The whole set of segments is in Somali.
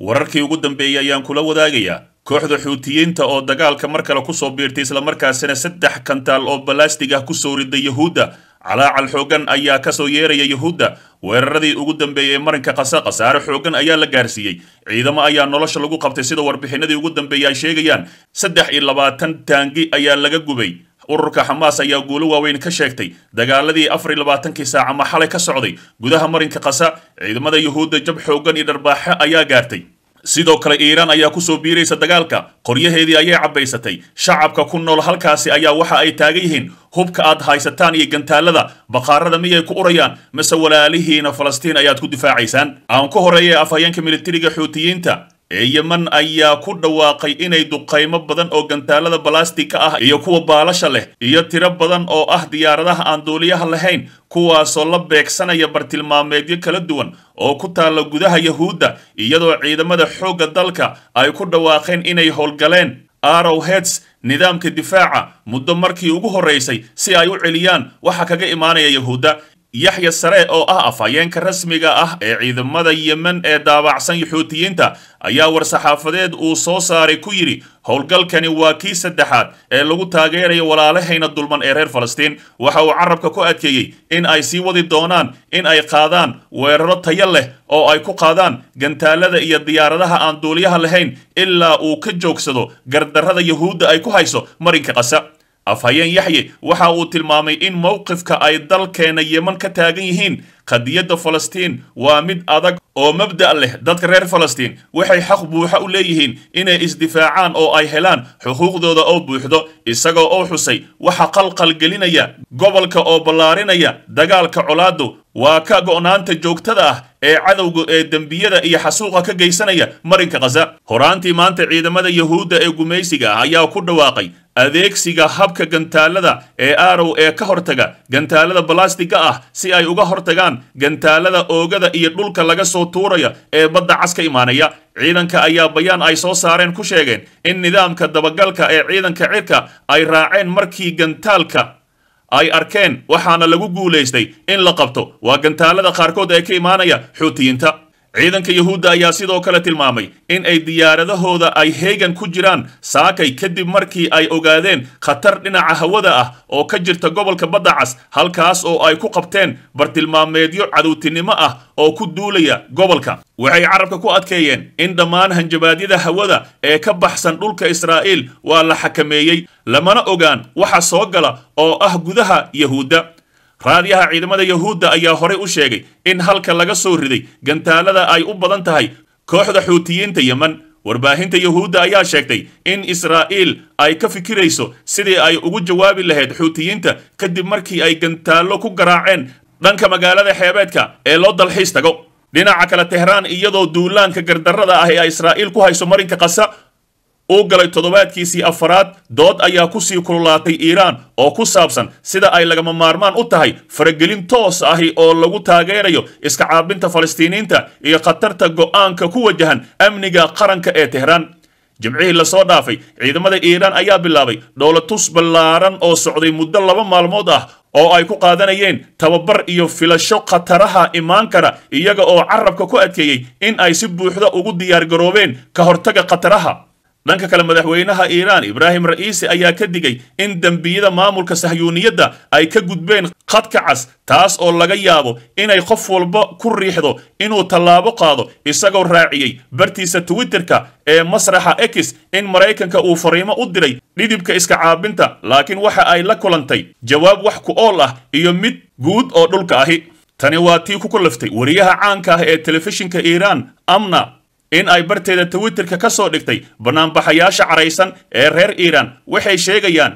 wararkii ugu dambeeyey ayaan kula wadaagayaa kooxda xuutiyiinta oo dagaalka mar kale ku soo biirtay isla markaasina saddex kantaal oo balaastig ah kusoo riday yuhuudda calaacal xoogan ayaa kasoo yeeraya yuhuudda weeraradii ugu dambeeyey ee marinka qasa khasaare xoogan ayaa la gaarsiiyey ciidamo ayaa nolosha lagu qabtay sida warbixinadii ugu dambeeyey ay sheegayaan saddex iyo labaatan taangi ayaa laga gubay ururka xamaas ayaa guulo waaweyn ka sheegtay dagaaladii afar iyo labaatankii saacama xalay ka socday gudaha marinka kasa ciidamada yuhuudda jab xooggan iyo dharbaaxe ayaa gaartay sidoo kale iiraan ayaa ku soo biiraysa dagaalka qoryaheedii ayay cabbaysatay shacabka ku nool halkaasi ayaa waxa ay taagan yihiin hubka aad haysataan iyo gantaallada baqaarada miyay ku urayaan mase walaalihiina falastiin ayaad ku difaacaysaan aan ku horeeyay afhayeenka militariga xuutiyiinta ee yeman ayaa ku dhawaaqay inay duqaymo badan oo gantaalada balaastika ah iyo kuwa baalasha leh iyo tiro badan oo ah diyaaradaha aan duuliyaha lahayn kuwaasoo la beegsanaya bartilmaameedyo kala duwan oo ku taalla gudaha yahuudda iyadoo ciidamada xoogga dalka ay ku dhawaaqeen inay howlgaleen arrowheads nidaamka difaaca muddo markii ugu horraysay si ay u celiyaan waxa kaga imaanaya yahuudda yaxya sare oo ah afhayeenka rasmiga ah ee ciidamada yemen ee daabacsan yaxuutiyiinta ayaa war-saxaafadeed uu soo saaray ku yidhi howlgalkani waa kii saddexaad ee lagu taageerayo walaalahayna dulman ee reer falastiin waxa uu carabka ku adkeeyey in ay sii wadi doonaan in ay qaadaan weeraro tayo leh oo ay ku qaadaan gantaallada iyo diyaaradaha aan duuliyaha lahayn ilaa uu ka joogsado gardarrada yahuudda ay ku hayso marinka qasa afhayeen yaxye waxa uu tilmaamay in mowqifka ay dalkeena yeman ka taagan yihiin qadiyadda falastiin waa mid adag oo mabda' leh dadka reer falastiin waxay xaq buuxa u leeyihiin inay isdifaacaan oo ay helaan xuquuqdooda oo buuxdo isagoo oo xusay waxa qalqal gelinaya gobolka oo ballaarinaya dagaalka colaadu waa ka go'naanta joogtada ah ee cadowga ee dembiyada iyo xasuuqa ka geysanaya marinka khaza horaantii maanta ciidamada yahuudda ee gumaysiga ah ayaa ku dhawaaqay adeegsiga habka gantaalada ee arow ee ka hortaga gantaalada balastiga ah si ay uga hortagaan gantaalada oogada iyo dhulka laga soo tuuraya ee badda cas ka imaanaya ciidanka ayaa bayaan ay soo saareen ku sheegeen in nidaamka dabagalka ee ciidanka cirka ay raaceen markii gantaalka ay arkeen waxaana lagu guulaystay in la qabto waa gantaalada qaarkood ee ka imaanaya xuutiyiinta ciidanka yuhuudda ayaa sidoo kale tilmaamay in ay diyaaradahooda ay heegan ku jiraan saakay kadib markii ay ogaadeen khatar dhinaca hawada ah oo ka jirta gobolka badda cas halkaas oo ay ku qabteen bartilmaameedyo cadowtinimo ah oo ku duulaya gobolka waxay carabka ku adkeeyeen in dhammaan hanjabaadyada hawada ee ka baxsan dhulka israa'iil waa la xakameeyey lamana ogaan waxa soo gala oo ah gudaha yuhuudda raadiyaha ciidamada yahuudda ayaa horey u sheegay in halka laga soo riday gantaalada ay u badan tahay kooxda xuutiyiinta yeman warbaahinta yahuudda ayaa sheegtay in israa'iil ay ka fikirayso sidii ay ugu jawaabi lahayd xuutiyiinta kadib markii ay gantaallo ku garaaceen dhanka magaalada xeebeedka ee loo dalxiis tago dhinaca kale tehraan iyadoo duulaanka gardarrada ah ee israa'iil ku hayso marinka qasa uu galay toddobaadkiisii afaraad dood ayaa ku sii kululaatay iiraan oo ku saabsan sida ay lagama maarmaan u tahay faragelin toos ahi oo lagu taageerayo iska caabinta falastiiniinta iyo khatarta go'aanka ku wajahan amniga qaranka ee tehraan jimcihii lasoo dhaafay ciidamada iiraan ayaa bilaabay dhoolatus ballaaran oo socday muddo laba maalmood ah oo ay ku qaadanayeen tababar iyo filasho khataraha imaan kara iyaga oo carabka ku adkeeyey in ay si buuxda ugu diyaargaroobeen ka hortaga khataraha dhanka kale madaxweynaha iiraan ibraahim ra'iisi ayaa ka digay in dembiyada maamulka sahyuuniyadda ay ka gudbeen khadka cas taas oo laga yaabo inay qof walba ku riixdo inuu tallaabo qaado isagoo raaciyey bartiisa twitterka ee masraxa ex in maraykanka uu fariimo u diray dhidibka iska caabinta laakiin waxa ay la kulantay jawaab wax ku ool ah iyo mid guud oo dhulka ahi tani waa tii ku kulaftay wariyaha caanka ah ee telefishinka iiraan amna in ay barteeda twitterka ka soo dhigtay banaanbaxayaasha caraysan ee reer iiraan waxay sheegayaan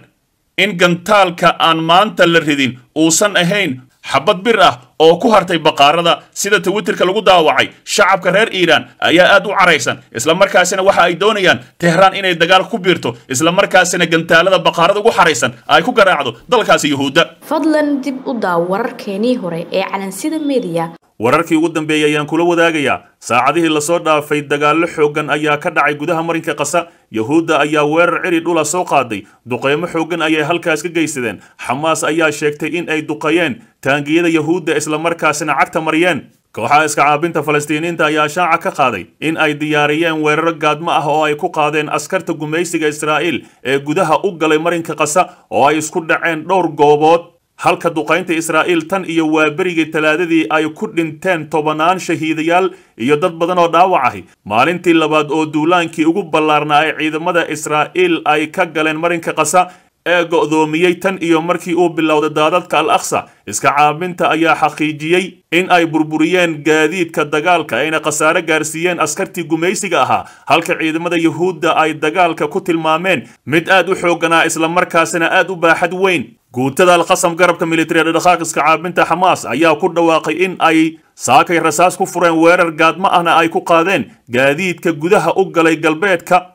in gantaalka aan maanta la ridin uusan ahayn xabad bir ah oo ku hartay baqaarada sida twitterka lagu daawacay shacabka reer iiraan ayaa aad u caraysan isla markaasina waxa ay doonayaan tehraan inay dagaal ku biirto isla markaasina gantaalada baqaarada ugu xaraysan ay ku garaacdo dalkaasi yuhuudda fadlan dib u daaw wararkeenii hore ee calansida media wararkii ugu dambeeyey ayaan kula wadaagayaa saacadihii lasoo dhaafay dagaallo xooggan ayaa ka dhacay gudaha marinka qasa yahuudda ayaa weerar ciri dhula soo qaaday duqeymo xooggan ayay halkaas ka geysadeen xamaas ayaa sheegtay in ay duqayeen taangiyada yahuudda islamarkaasina cagta mariyeen kooxaha iska caabinta falastiiniinta ayaa shaaca ka qaaday in ay diyaariyeen weeraro gaadmo ah oo ay ku qaadeen askarta gumaysiga israa'iil ee gudaha u galay marinka qasa oo ay isku dhaceen dhowr goobood halka duqaynta israa'iil tan iyo waaberigii talaadadii ay ku dhinteen tobanaan shahiidayaal iyo dad badan oo dhaawac ahi maalintii labaad oo duulaankii ugu ballaarnaa ee ciidamada israa'iil ay ka galeen marinka qasa ee go'doomiyey tan iyo markii uu bilowday daadadka al aksa iska caabinta ayaa xaqiijiyey in ay burburiyeen gaadiidka dagaalka ayna khasaare gaarsiiyeen askartii gumaysiga ahaa halka ciidamada yuhuudda ay dagaalka ku tilmaameen mid aad u xooganaa markaasina aad u baaxad weyn guutada alqasam garabka militariya dhadhaqaaq iska caabinta xamaas ayaa ku dhawaaqay in ay saakay rasaas ku fureen weerar gaadma ahna ay ku qaadeen gaadiidka gudaha u galay galbeedka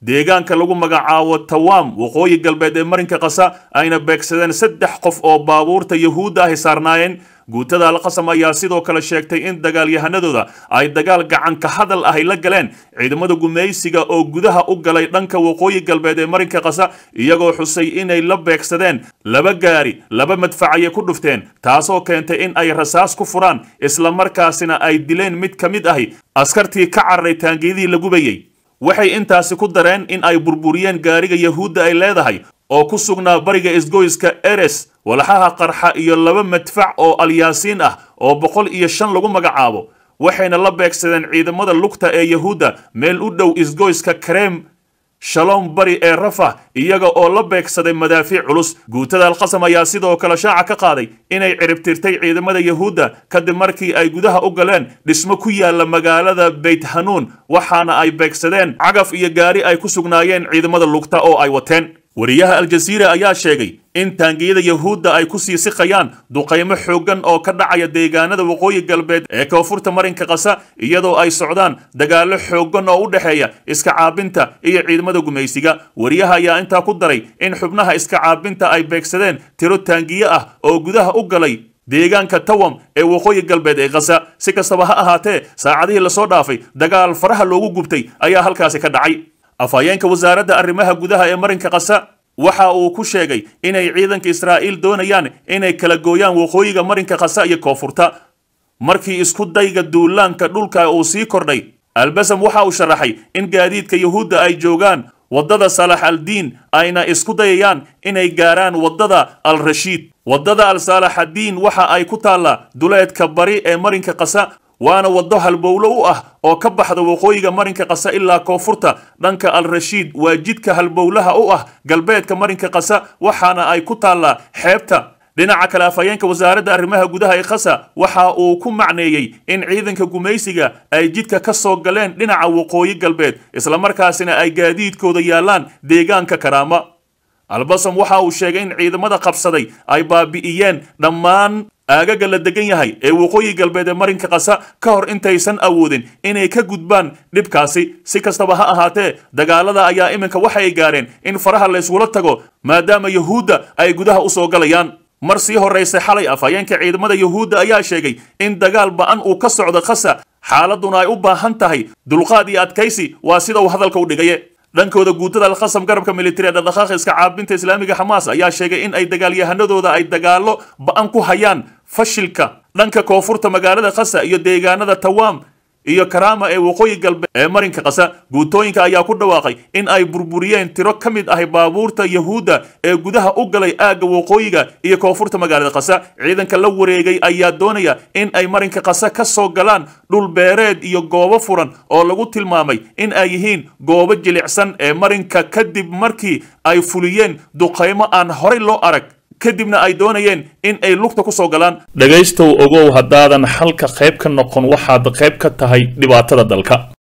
deegaanka lagu magacaabo tawaam waqooyi galbeed ee marinka qasa ayna beegsadeen saddex qof oo baabuurta yahuudda ahi saarnaayeen guutada alqasam ayaa sidoo kale sheegtay in dagaalyahanadooda ay dagaal gacanka hadal ahy la galeen ciidamada gumaysiga oo gudaha u galay dhanka waqooyi galbeed ee marinka qasa iyagoo xusay inay la beegsadeen laba gaari laba madfacayay ku dhufteen taasoo keentay in ay rasaas ku furaan islamarkaasina ay dileen mid ka mid ahi askartii ka cararay taangiyadii la gubayey waxay intaasi ku dareen in ay burburiyeen gaariga yahuudda ay leedahay oo ku sugnaa bariga isgoyska eres walaxaha qarxa iyo laba madfac oo alyaasiin ah oo boqol iyo shan lagu magacaabo waxayna la beegsadeen ciidamada lugta ee yahuudda meel u dhow isgoyska kareem shaloom bari ee rafa iyaga oo la beegsaday madaafiic culus guutada alqasam ayaa sidoo kale shaaca ka qaaday inay ciribtirtay ciidamada yahuudda kadib markii ay gudaha u galeen dhismo ku yaalla magaalada beyt hanuun waxaana ay beegsadeen cagaf iyo gaari ay ku sugnaayeen ciidamada lugta oo ay wateen wariyaha aljasiira ayaa sheegay in taangiyada yahuudda ay ku sii siqayaan duqaymo xooggan oo ka dhacaya deegaanada waqooyi galbeed ee koonfurta marinka qasa iyadoo ay socdaan dagaallo xooggan oo u dhexeeya iska caabinta iyo ciidamada gumaysiga wariyaha ayaa intaa ku daray in xubnaha iska caabinta ay beegsadeen tiro taangiyo ah oo gudaha u galay deegaanka tawam ee waqooyi galbeed ee qasa si kastaba ha ahaatee saacadihii lasoo dhaafay dagaal faraha loogu gubtay ayaa halkaasi ka dhacay afhayeenka wasaaradda arrimaha gudaha ee marinka qasa waxa uu ku sheegay inay ciidanka israa'iil doonayaan inay kala gooyaan waqooyiga marinka khasa iyo koonfurta markii isku dayga duulaanka dhulka uu sii kordhay albasam waxa uu sharaxay in gaadiidka yuhuudda ay joogaan waddada saalax aldiin ayna isku dayayaan inay gaaraan waddada al rashiid waddada al saalaxaddiin waxa ay ku taallaa duleedka bari ee marinka khasa waana waddo halbowlo u ah oo ka baxda waqooyiga marinka qasa ilaa koonfurta dhanka al-rashiid waa jidka halbowlaha u ah galbeedka marinka qasa waxaana ay ku taallaa xeebta dhinaca kale afhayeenka wasaaradda arrimaha gudaha ee khasa waxa uu ku macneeyey in ciidanka gumaysiga ay jidka ka soo galeen dhinaca waqooyi galbeed islamarkaasina ay gaadiidkooda yaallaan deegaanka karaama albasom waxa uu sheegay in ciidamada qabsaday ay baabi'iyeen dhammaan aagaga la degan yahay ee waqooyi galbeed ee marinka qasa ka hor intaysan awoodin inay ka gudbaan dhibkaasi si kastaba ha ahaatee dagaalada ayaa iminka waxay gaareen in faraha layskula tago maadaama yuhuudda ay gudaha u soo galayaan mar sii horraysa xalay afhayeenka ciidamada yahuudda ayaa sheegay in dagaal ba'an uu ka socdo khasa xaaladduna ay u baahan tahay dulqaad iyo adkaysi waa sida uu hadalka u dhigaye dhankooda guutada alkhasam garabka militari ee dhadhaqaaqa iska caabinta islaamiga xamaas ayaa sheegay in ay dagaalyahanadooda ay dagaalo ba-an ku hayaan fashilka dhanka koonfurta magaalada khasa iyo deegaanada tawaam iyo karaama ee waqooyi galbeed ee marinka kasa guutooyinka ayaa ku dhawaaqay in ay burburiyeen tiro ka mid ah baabuurta yahuudda ee gudaha u galay aagga waqooyiga iyo koonfurta magaalada kasa ciidanka la wareegay ayaa doonaya in ay marinka kasa ka soo galaan dhul beereed iyo goobo furan oo lagu tilmaamay in ay yihiin goobo jilicsan ee marinka kadib markii ay fuliyeen duqaymo aan horey loo arag kadibna ay doonayeen in ay lugta ku soo galaan dhegaystow ogow haddaadan xalka qayb ka noqon waxaad qayb ka tahay dhibaatada dalka